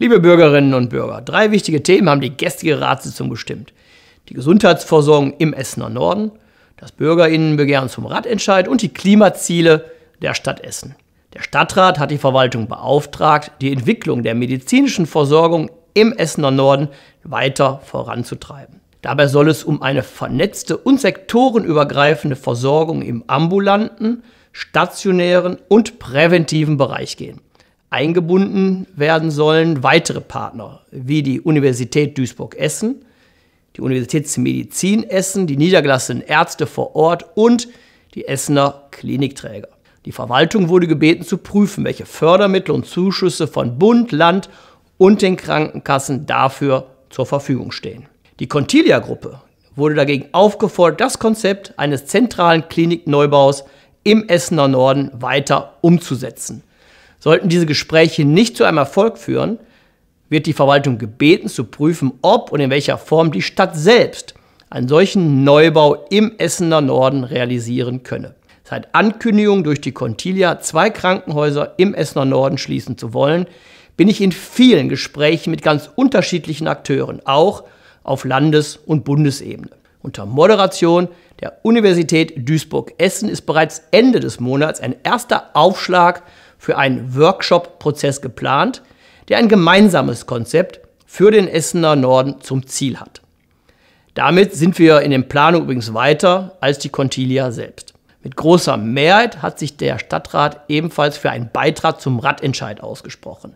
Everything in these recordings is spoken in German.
Liebe Bürgerinnen und Bürger, drei wichtige Themen haben die gestrige Ratssitzung bestimmt. Die Gesundheitsversorgung im Essener Norden, das Bürgerinnenbegehren zum Radentscheid und die Klimaziele der Stadt Essen. Der Stadtrat hat die Verwaltung beauftragt, die Entwicklung der medizinischen Versorgung im Essener Norden weiter voranzutreiben. Dabei soll es um eine vernetzte und sektorenübergreifende Versorgung im ambulanten, stationären und präventiven Bereich gehen. Eingebunden werden sollen weitere Partner wie die Universität Duisburg-Essen, die Universitätsmedizin Essen, die niedergelassenen Ärzte vor Ort und die Essener Klinikträger. Die Verwaltung wurde gebeten zu prüfen, welche Fördermittel und Zuschüsse von Bund, Land und den Krankenkassen dafür zur Verfügung stehen. Die Contilia-Gruppe wurde dagegen aufgefordert, das Konzept eines zentralen Klinikneubaus im Essener Norden weiter umzusetzen. Sollten diese Gespräche nicht zu einem Erfolg führen, wird die Verwaltung gebeten zu prüfen, ob und in welcher Form die Stadt selbst einen solchen Neubau im Essener Norden realisieren könne. Seit Ankündigung durch die Contilia, zwei Krankenhäuser im Essener Norden schließen zu wollen, bin ich in vielen Gesprächen mit ganz unterschiedlichen Akteuren, auch auf Landes- und Bundesebene. Unter Moderation der Universität Duisburg-Essen ist bereits Ende des Monats ein erster Aufschlag für einen Workshop-Prozess geplant, der ein gemeinsames Konzept für den Essener Norden zum Ziel hat. Damit sind wir in den Planungen übrigens weiter als die Contilia selbst. Mit großer Mehrheit hat sich der Stadtrat ebenfalls für einen Beitrag zum Radentscheid ausgesprochen.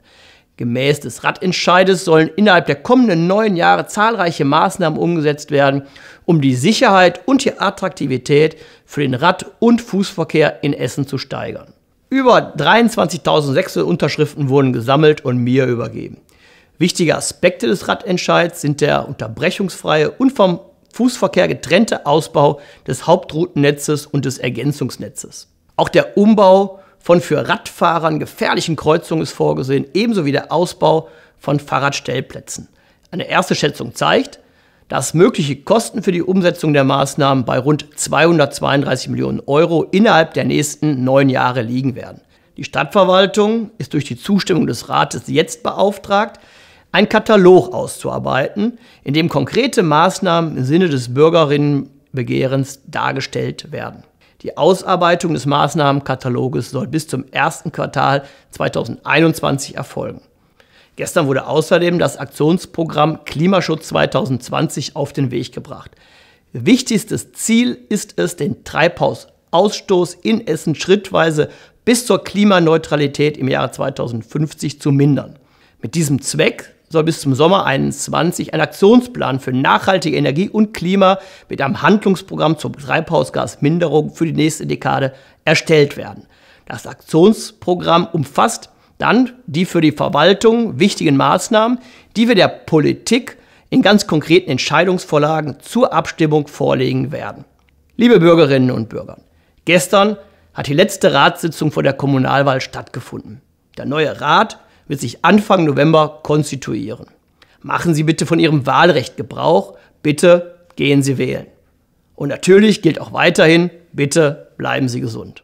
Gemäß des Radentscheides sollen innerhalb der kommenden neun Jahre zahlreiche Maßnahmen umgesetzt werden, um die Sicherheit und die Attraktivität für den Rad- und Fußverkehr in Essen zu steigern. Über 23.600 Unterschriften wurden gesammelt und mir übergeben. Wichtige Aspekte des Radentscheids sind der unterbrechungsfreie und vom Fußverkehr getrennte Ausbau des Hauptroutennetzes und des Ergänzungsnetzes. Auch der Umbau von für Radfahrern gefährlichen Kreuzungen ist vorgesehen, ebenso wie der Ausbau von Fahrradstellplätzen. Eine erste Schätzung zeigt, dass mögliche Kosten für die Umsetzung der Maßnahmen bei rund 232 Millionen Euro innerhalb der nächsten neun Jahre liegen werden. Die Stadtverwaltung ist durch die Zustimmung des Rates jetzt beauftragt, einen Katalog auszuarbeiten, in dem konkrete Maßnahmen im Sinne des Bürgerinnenbegehrens dargestellt werden. Die Ausarbeitung des Maßnahmenkataloges soll bis zum ersten Quartal 2021 erfolgen. Gestern wurde außerdem das Aktionsprogramm Klimaschutz 2020 auf den Weg gebracht. Wichtigstes Ziel ist es, den Treibhausausstoß in Essen schrittweise bis zur Klimaneutralität im Jahre 2050 zu mindern. Mit diesem Zweck soll bis zum Sommer 2021 ein Aktionsplan für nachhaltige Energie und Klima mit einem Handlungsprogramm zur Treibhausgasminderung für die nächste Dekade erstellt werden. Das Aktionsprogramm umfasst dann die für die Verwaltung wichtigen Maßnahmen, die wir der Politik in ganz konkreten Entscheidungsvorlagen zur Abstimmung vorlegen werden. Liebe Bürgerinnen und Bürger, gestern hat die letzte Ratssitzung vor der Kommunalwahl stattgefunden. Der neue Rat wird sich Anfang November konstituieren. Machen Sie bitte von Ihrem Wahlrecht Gebrauch. Bitte gehen Sie wählen. Und natürlich gilt auch weiterhin, bitte bleiben Sie gesund.